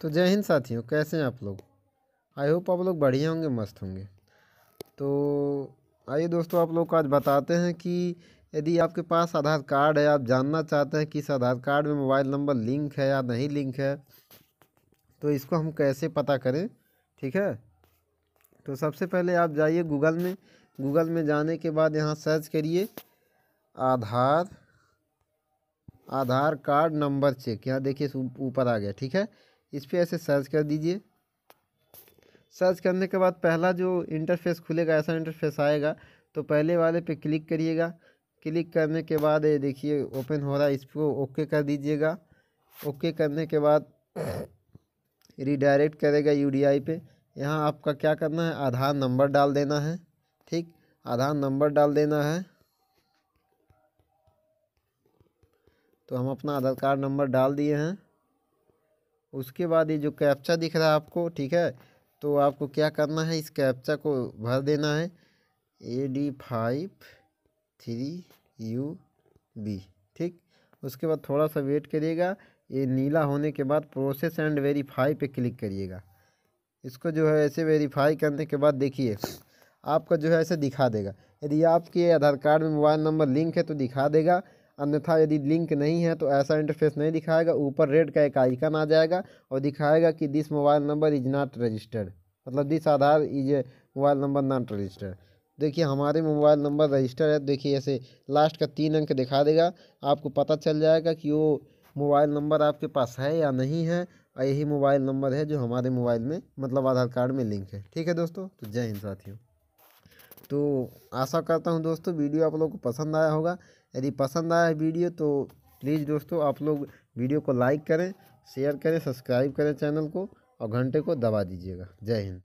तो जय हिंद साथियों कैसे हैं आप लोग आई होप आप लोग बढ़िया होंगे मस्त होंगे तो आइए दोस्तों आप लोग को आज बताते हैं कि यदि आपके पास आधार कार्ड है आप जानना चाहते हैं कि इस आधार कार्ड में मोबाइल नंबर लिंक है या नहीं लिंक है तो इसको हम कैसे पता करें ठीक है तो सबसे पहले आप जाइए गूगल में गूगल में जाने के बाद यहाँ सर्च करिए Aadhaar Aadhaar card number check यहाँ देखिए ऊपर आ गया ठीक है इस पर ऐसे सर्च कर दीजिए सर्च करने के बाद पहला जो इंटरफेस खुलेगा ऐसा इंटरफेस आएगा तो पहले वाले पे क्लिक करिएगा क्लिक करने के बाद ये देखिए ओपन हो रहा है इसको ओके कर दीजिएगा ओके करने के बाद रिडायरेक्ट करेगा यू पे यहाँ आपका क्या करना है आधार नंबर डाल देना है ठीक आधार नंबर डाल देना है तो हम अपना आधार कार्ड नंबर डाल दिए हैं उसके बाद ये जो कैप्चा दिख रहा है आपको ठीक है तो आपको क्या करना है इस कैप्चा को भर देना है A D five three U B ठीक उसके बाद थोड़ा सा वेट करिएगा ये नीला होने के बाद प्रोसेस एंड वेरीफाई पे क्लिक करिएगा इसको जो है ऐसे वेरीफाई करने के बाद देखिए आपका जो है ऐसे दिखा देगा यदि आपके आधार कार्ड में मोबाइल नंबर लिंक है तो दिखा देगा अन्यथा यदि लिंक नहीं है तो ऐसा इंटरफेस नहीं दिखाएगा ऊपर रेड का एक आइकन आ जाएगा और दिखाएगा कि this mobile number is not registered मतलब this Aadhaar is mobile number not registered देखिए हमारे मोबाइल नंबर रजिस्टर है देखिए ऐसे लास्ट का तीन अंक दिखा देगा आपको पता चल जाएगा कि वो मोबाइल नंबर आपके पास है या नहीं है और यही मोबाइल नंबर है जो हमारे मोबाइल में मतलब आधार कार्ड में लिंक है ठीक है दोस्तों तो जय हिंद साथियों तो आशा करता हूँ दोस्तों वीडियो आप लोग को पसंद आया होगा यदि पसंद आया वीडियो तो प्लीज़ दोस्तों आप लोग वीडियो को लाइक करें शेयर करें सब्सक्राइब करें चैनल को और घंटे को दबा दीजिएगा जय हिंद